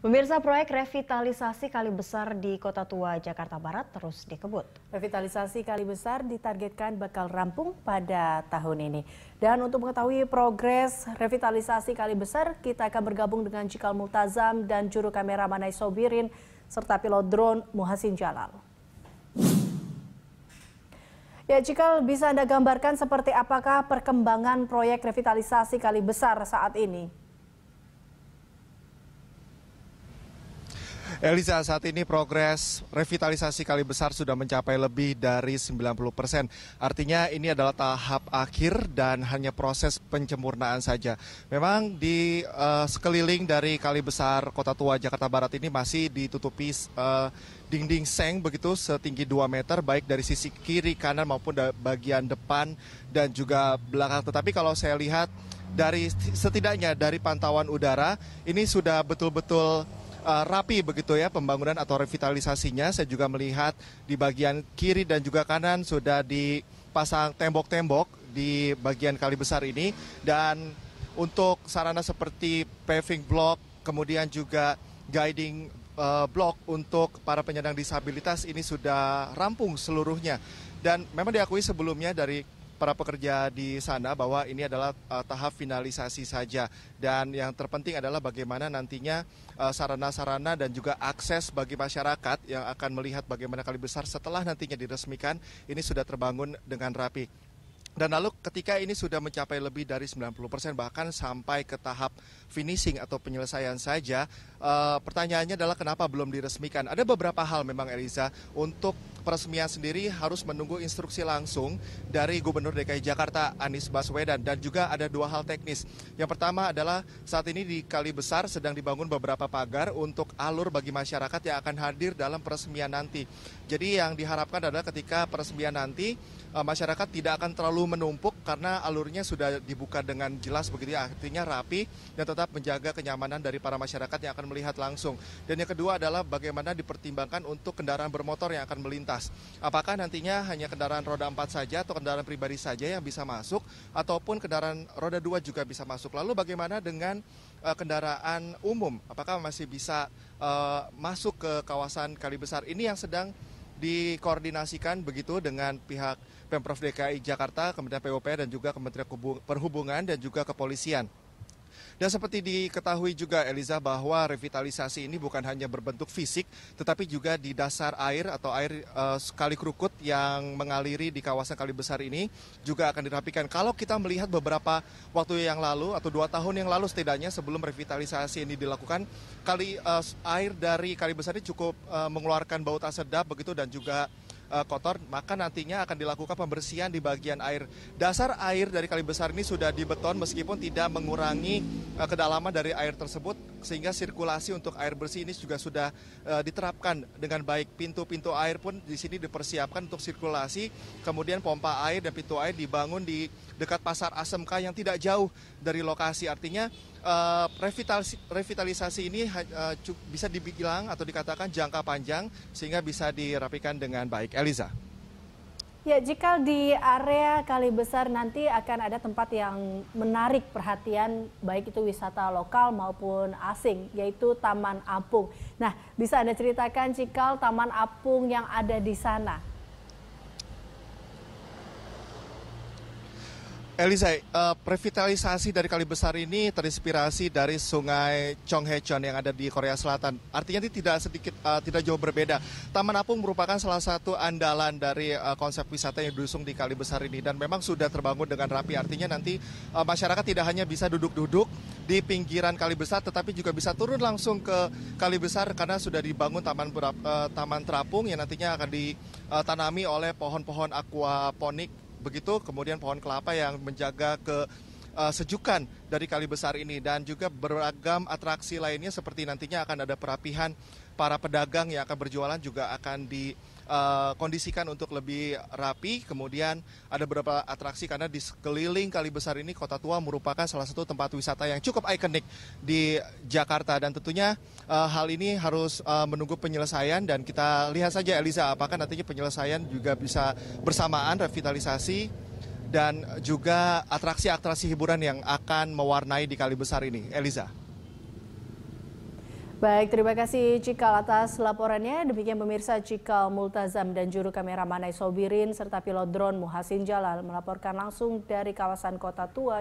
Pemirsa proyek revitalisasi kali besar di Kota Tua Jakarta Barat terus dikebut. Revitalisasi kali besar ditargetkan bakal rampung pada tahun ini. Dan untuk mengetahui progres revitalisasi kali besar, kita akan bergabung dengan Cikal Multazam dan juru kamera Manai Sobirin serta pilot drone Muhasin Jalal. Ya, Cikal, bisa Anda gambarkan seperti apakah perkembangan proyek revitalisasi kali besar saat ini? Eliza, saat ini progres revitalisasi Kali Besar sudah mencapai lebih dari 90 persen. Artinya ini adalah tahap akhir dan hanya proses pencemurnaan saja. Memang di uh, sekeliling dari Kali Besar Kota Tua Jakarta Barat ini masih ditutupi uh, dinding seng begitu setinggi 2 meter baik dari sisi kiri, kanan maupun bagian depan dan juga belakang. Tetapi kalau saya lihat dari setidaknya dari pantauan udara ini sudah betul-betul uh, rapi begitu ya pembangunan atau revitalisasinya. Saya juga melihat di bagian kiri dan juga kanan sudah dipasang tembok-tembok di bagian kali besar ini dan untuk sarana seperti paving block kemudian juga guiding uh, block untuk para penyandang disabilitas ini sudah rampung seluruhnya dan memang diakui sebelumnya dari para pekerja di sana bahwa ini adalah uh, tahap finalisasi saja dan yang terpenting adalah bagaimana nantinya eh, sarana-sarana uh, dan juga akses bagi masyarakat yang akan melihat bagaimana kali besar setelah nantinya diresmikan ini sudah terbangun dengan rapi. Dan lalu ketika ini sudah mencapai lebih dari 90% bahkan sampai ke tahap finishing atau penyelesaian saja, e, pertanyaannya adalah kenapa belum diresmikan? Ada beberapa hal memang Eliza untuk peresmian sendiri harus menunggu instruksi langsung dari Gubernur DKI Jakarta Anies Baswedan dan juga ada dua hal teknis. Yang pertama adalah saat ini di Kali Besar sedang dibangun beberapa pagar untuk alur bagi masyarakat yang akan hadir dalam peresmian nanti. Jadi yang diharapkan adalah ketika peresmian nanti eh, masyarakat tidak akan terlalu menumpuk karena alurnya sudah dibuka dengan jelas begitu ya. artinya rapi dan tetap menjaga kenyamanan dari para masyarakat yang akan melihat langsung. Dan yang kedua adalah bagaimana dipertimbangkan untuk kendaraan bermotor yang akan melintas lintas. Apakah nantinya hanya kendaraan roda 4 saja atau kendaraan pribadi saja yang bisa masuk ataupun kendaraan roda 2 juga bisa masuk. Lalu bagaimana dengan uh, kendaraan umum? Apakah masih bisa uh, masuk ke kawasan kali besar? ini yang sedang dikoordinasikan begitu dengan pihak Pemprov DKI Jakarta, Kementerian PUPR dan juga Kementerian Perhubungan dan juga kepolisian. Dan seperti diketahui juga Eliza bahwa revitalisasi ini bukan hanya berbentuk fisik tetapi juga di dasar air atau air uh, eh, kali kerukut yang mengaliri di kawasan Kali Besar ini juga akan dirapikan. Kalau kita melihat beberapa waktu yang lalu atau dua tahun yang lalu setidaknya sebelum revitalisasi ini dilakukan, kali uh, air dari Kali Besar ini cukup uh, mengeluarkan bau tak sedap begitu dan juga Eh, kotor, maka nantinya akan dilakukan pembersihan di bagian air. Dasar air dari kali besar ini sudah dibeton meskipun tidak mengurangi eh, kedalaman dari air tersebut sehingga sirkulasi untuk air bersih ini juga sudah uh, diterapkan dengan baik. Pintu-pintu air pun di sini dipersiapkan untuk sirkulasi, kemudian pompa air dan pintu air dibangun di dekat pasar ASMK yang tidak jauh dari lokasi. Artinya uh, eh, revitalisasi, revitalisasi ini uh, bisa dibilang atau dikatakan jangka panjang sehingga bisa dirapikan dengan baik. Eliza. Ya, jika di area Kali Besar nanti akan ada tempat yang menarik perhatian baik itu wisata lokal maupun asing, yaitu Taman Apung. Nah, bisa Anda ceritakan Cikal Taman Apung yang ada di sana? Elisa, uh, eh, revitalisasi dari kali besar ini terinspirasi dari sungai Chonghaecheon yang ada di Korea Selatan. Artinya ini tidak sedikit, uh, tidak jauh berbeda. Taman Apung merupakan salah satu andalan dari uh, konsep wisata yang diusung di kali besar ini dan memang sudah terbangun dengan rapi. Artinya nanti uh, masyarakat tidak hanya bisa duduk-duduk di pinggiran kali besar, tetapi juga bisa turun langsung ke kali besar karena sudah dibangun taman uh, taman terapung yang nantinya akan ditanami oleh pohon-pohon aquaponik begitu kemudian pohon kelapa yang menjaga ke eh, sejukan dari kali besar ini dan juga beragam atraksi lainnya seperti nantinya akan ada perapihan para pedagang yang akan berjualan juga akan di Eh, kondisikan untuk lebih rapi. Kemudian ada beberapa atraksi karena di sekeliling Kali Besar ini Kota Tua merupakan salah satu tempat wisata yang cukup ikonik di Jakarta dan tentunya uh, hal ini harus uh, menunggu penyelesaian dan kita lihat saja Eliza apakah nantinya penyelesaian juga bisa bersamaan revitalisasi dan juga atraksi-atraksi hiburan yang akan mewarnai di Kali Besar ini. Eliza. Baik, terima kasih Cikal atas laporannya. Demikian pemirsa Cikal Multazam dan juru kamera Manai Sobirin serta pilot drone Muhasin Jalal melaporkan langsung dari kawasan Kota Tua,